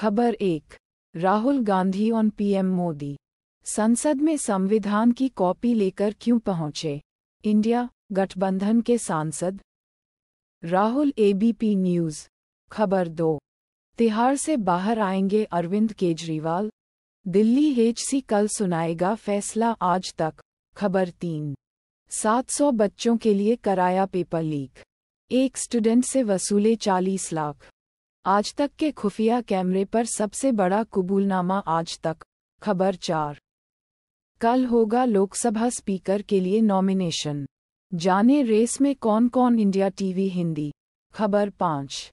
खबर एक Rahul Gandhi on PM Modi संसद में संविधान की कॉपी लेकर क्यों पहुंचे इंडिया गठबंधन के सांसद राहुल एबीपी न्यूज खबर दो तिहाड़ से बाहर आएंगे अरविंद केजरीवाल दिल्ली एचसी कल सुनाएगा फैसला आज तक खबर तीन 700 बच्चों के लिए कराया पेपर लीक एक स्टूडेंट से वसूले 40 लाख आज तक के खुफिया कैमरे पर सबसे बड़ा कबूलनामा आज तक खबर चार कल होगा लोकसभा स्पीकर के लिए नॉमिनेशन जाने रेस में कौन कौन इंडिया टीवी हिंदी खबर पाँच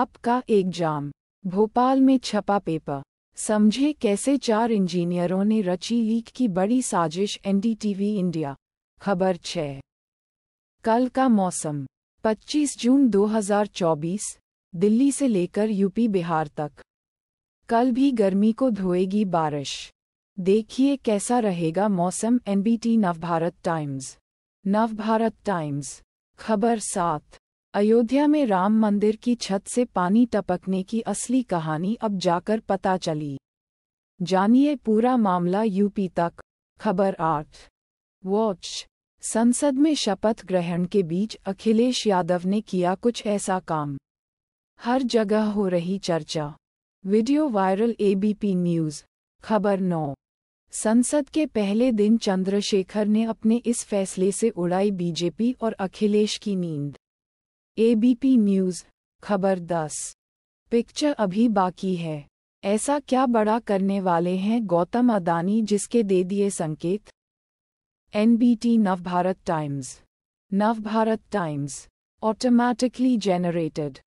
अप का एग्जाम भोपाल में छपा पेपर समझे कैसे चार इंजीनियरों ने रची लीक की बड़ी साजिश एनडीटीवी इंडिया खबर छः कल का मौसम 25 जून 2024 दिल्ली से लेकर यूपी बिहार तक कल भी गर्मी को धोएगी बारिश देखिए कैसा रहेगा मौसम एनबीटी नवभारत टाइम्स नवभारत टाइम्स खबर सात अयोध्या में राम मंदिर की छत से पानी टपकने की असली कहानी अब जाकर पता चली जानिए पूरा मामला यूपी तक खबर आठ वॉच संसद में शपथ ग्रहण के बीच अखिलेश यादव ने किया कुछ ऐसा काम हर जगह हो रही चर्चा वीडियो वायरल एबीपी न्यूज खबर नौ संसद के पहले दिन चंद्रशेखर ने अपने इस फैसले से उड़ाई बीजेपी और अखिलेश की नींद एबीपी न्यूज खबर दस पिक्चर अभी बाकी है ऐसा क्या बड़ा करने वाले हैं गौतम अदानी जिसके दे दिए संकेत NBT Navbharat Times Navbharat Times automatically generated